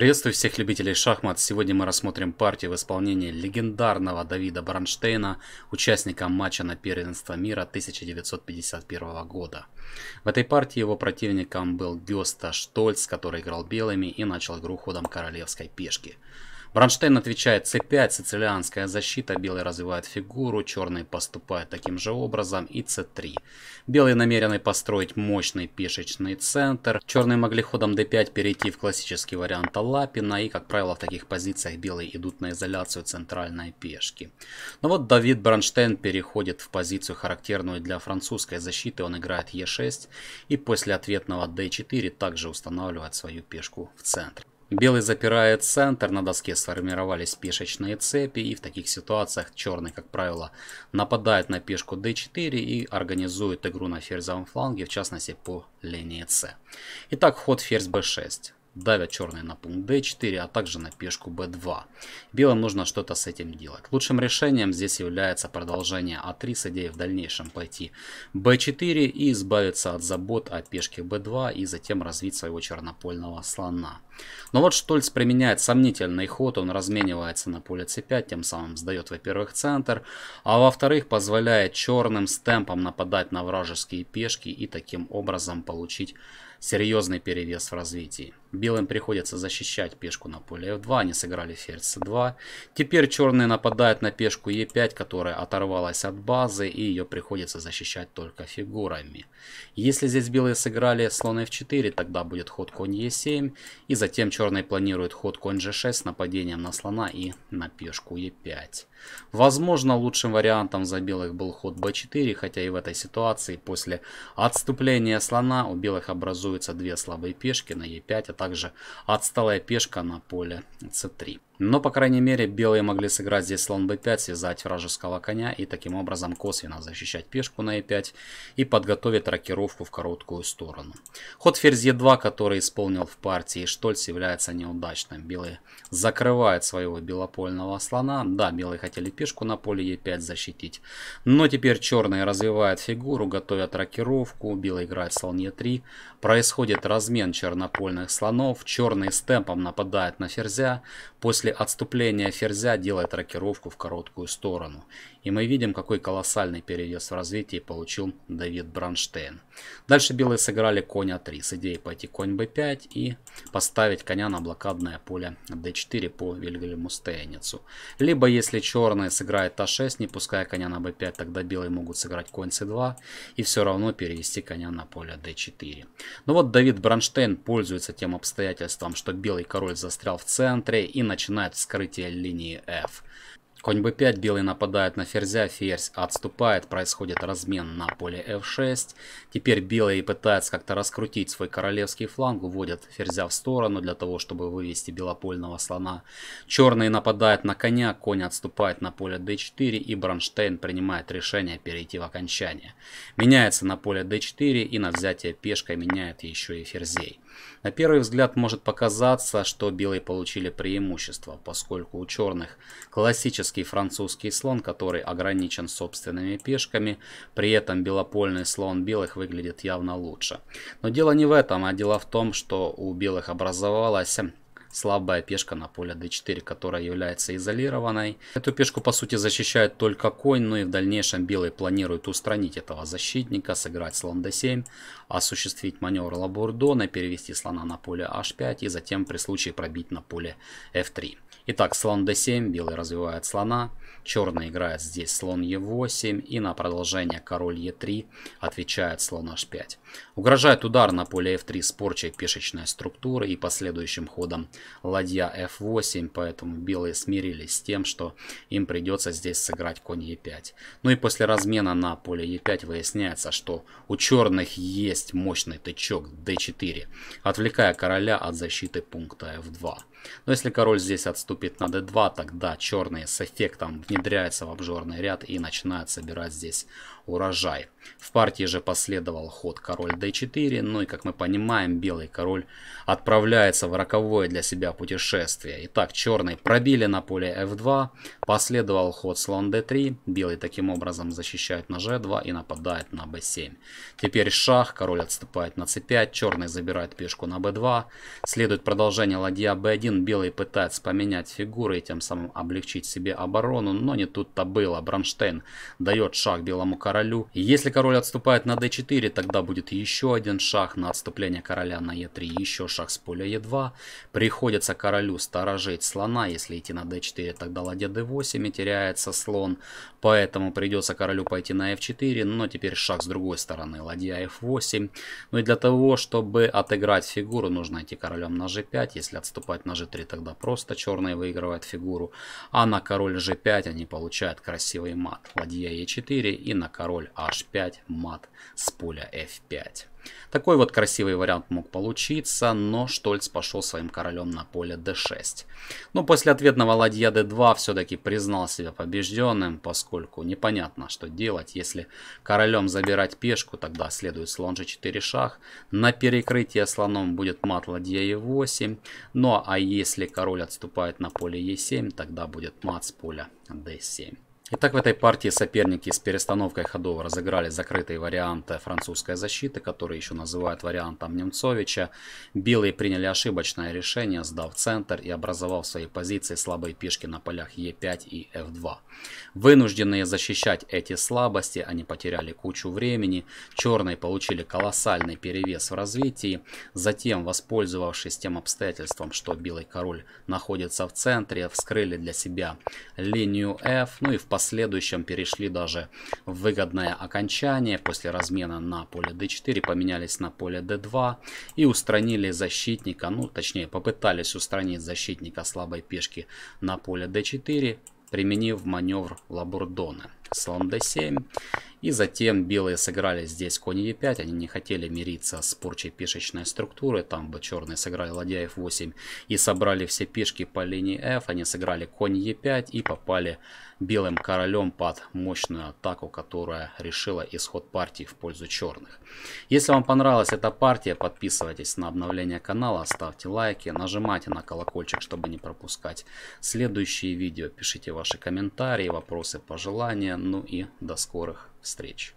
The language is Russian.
Приветствую всех любителей шахмат. Сегодня мы рассмотрим партию в исполнении легендарного Давида Бронштейна, участника матча на первенство мира 1951 года. В этой партии его противником был Гёста Штольц, который играл белыми и начал игру ходом королевской пешки. Бронштейн отвечает c5, сицилианская защита, белый развивает фигуру, черные поступают таким же образом и c3. Белые намерены построить мощный пешечный центр, черные могли ходом d5 перейти в классический вариант Алапина и, как правило, в таких позициях белые идут на изоляцию центральной пешки. Но вот Давид Бронштейн переходит в позицию, характерную для французской защиты, он играет e6 и после ответного d4 также устанавливает свою пешку в центр. Белый запирает центр, на доске сформировались пешечные цепи, и в таких ситуациях черный, как правило, нападает на пешку d4 и организует игру на ферзевом фланге, в частности по линии c. Итак, ход ферзь b6. Давят черные на пункт d4, а также на пешку b2. Белым нужно что-то с этим делать. Лучшим решением здесь является продолжение а3 с идеей в дальнейшем пойти b4 и избавиться от забот о пешке b2 и затем развить своего чернопольного слона. Но вот Штольц применяет сомнительный ход, он разменивается на поле c5, тем самым сдает, во-первых, центр, а во-вторых, позволяет черным стемпом нападать на вражеские пешки и таким образом получить серьезный перевес в развитии. Белым приходится защищать пешку на поле f2, они сыграли ферзь c2. Теперь черные нападают на пешку e5, которая оторвалась от базы, и ее приходится защищать только фигурами. Если здесь белые сыграли слон f4, тогда будет ход конь e7, и затем Затем черный планирует ход конь g6 с нападением на слона и на пешку e5. Возможно, лучшим вариантом за белых был ход b4, хотя и в этой ситуации после отступления слона у белых образуются две слабые пешки на e5, а также отсталая пешка на поле c3. Но, по крайней мере, белые могли сыграть здесь слон b5, связать вражеского коня и таким образом косвенно защищать пешку на e5 и подготовить рокировку в короткую сторону. Ход ферзь e2, который исполнил в партии Штольц, ход является неудачным. Белые закрывают своего белопольного слона. Да, белые хотели пешку на поле Е5 защитить. Но теперь черные развивают фигуру, готовят рокировку. Белый играет слон Е3. Происходит размен чернопольных слонов. Черный с темпом нападает на ферзя. После отступления ферзя делает рокировку в короткую сторону. И мы видим, какой колоссальный перевес в развитии получил Давид Бранштейн. Дальше белые сыграли коня 3 а с идеей пойти конь b5 и поставить поставить коня на блокадное поле d4 по Вильгельму Стейницу. Либо если черные сыграют а6, не пуская коня на b5, тогда белые могут сыграть конь c2 и все равно перевести коня на поле d4. Но ну вот Давид Бронштейн пользуется тем обстоятельством, что белый король застрял в центре и начинает вскрытие линии f. Конь b5, белый нападает на ферзя, ферзь отступает, происходит размен на поле f6. Теперь белые пытаются как-то раскрутить свой королевский фланг, уводят ферзя в сторону для того, чтобы вывести белопольного слона. Черные нападают на коня, конь отступает на поле d4 и Бронштейн принимает решение перейти в окончание. Меняется на поле d4 и на взятие пешкой меняет еще и ферзей. На первый взгляд может показаться, что белые получили преимущество, поскольку у черных классический французский слон, который ограничен собственными пешками, при этом белопольный слон белых выглядит явно лучше. Но дело не в этом, а дело в том, что у белых образовалась слабая пешка на поле d4, которая является изолированной. Эту пешку по сути защищает только конь, но и в дальнейшем белый планирует устранить этого защитника, сыграть слон d7, осуществить маневр лабурдона, перевести слона на поле h5 и затем при случае пробить на поле f3. Итак, слон d7, белый развивает слона, черный играет здесь слон e8 и на продолжение король e3 отвечает слон h5. Угрожает удар на поле f3 с порчей пешечной структуры и последующим ходом ладья f8, поэтому белые смирились с тем, что им придется здесь сыграть конь e5. Ну и после размена на поле e5 выясняется, что у черных есть мощный тычок d4, отвлекая короля от защиты пункта f2. Но если король здесь отступит на d2, тогда черные с эффектом внедряются в обжорный ряд и начинают собирать здесь урожай. В партии же последовал ход король d4, ну и как мы понимаем, белый король отправляется в роковое для себя путешествие. Итак, черный пробили на поле f2, последовал ход слон d3, белый таким образом защищает на g2 и нападает на b7. Теперь шах, король отступает на c5, черный забирает пешку на b2, следует продолжение ладья b1, белый пытается поменять фигуры и тем самым облегчить себе оборону, но не тут-то было. Бронштейн дает шаг белому королю королю. Если король отступает на d4, тогда будет еще один шаг на отступление короля на e3, еще шаг с поля e2. Приходится королю сторожить слона, если идти на d4, тогда ладья d8 и теряется слон. Поэтому придется королю пойти на f4, но теперь шаг с другой стороны, ладья f8. Ну и для того, чтобы отыграть фигуру, нужно идти королем на g5. Если отступать на g3, тогда просто черные выигрывают фигуру. А на король g5 они получают красивый мат. Ладья e4 и на король король h5, мат с поля f5. Такой вот красивый вариант мог получиться, но Штольц пошел своим королем на поле d6. Но после ответного ладья d2 все-таки признал себя побежденным, поскольку непонятно, что делать. Если королем забирать пешку, тогда следует слон g4 шах. На перекрытие слоном будет мат ладья e8. Ну а если король отступает на поле e7, тогда будет мат с поля d7. Итак, в этой партии соперники с перестановкой ходов разыграли закрытый вариант французской защиты, который еще называют вариантом Немцовича. Белые приняли ошибочное решение, сдав центр и образовав в своей позиции слабые пешки на полях Е5 и F2. Вынужденные защищать эти слабости, они потеряли кучу времени. Черные получили колоссальный перевес в развитии. Затем, воспользовавшись тем обстоятельством, что белый король находится в центре, вскрыли для себя линию F, ну и в последующем перешли даже в выгодное окончание после размена на поле d4, поменялись на поле d2 и устранили защитника, ну точнее попытались устранить защитника слабой пешки на поле d4, применив маневр Лабурдона. Слон d7 и затем белые сыграли здесь конь e5, они не хотели мириться с порчей пешечной структуры, там бы черные сыграли ладья f8 и собрали все пешки по линии f, они сыграли конь e5 и попали белым королем под мощную атаку, которая решила исход партии в пользу черных. Если вам понравилась эта партия, подписывайтесь на обновление канала, ставьте лайки, нажимайте на колокольчик, чтобы не пропускать следующие видео, пишите ваши комментарии, вопросы, пожелания, ну и до скорых встреч.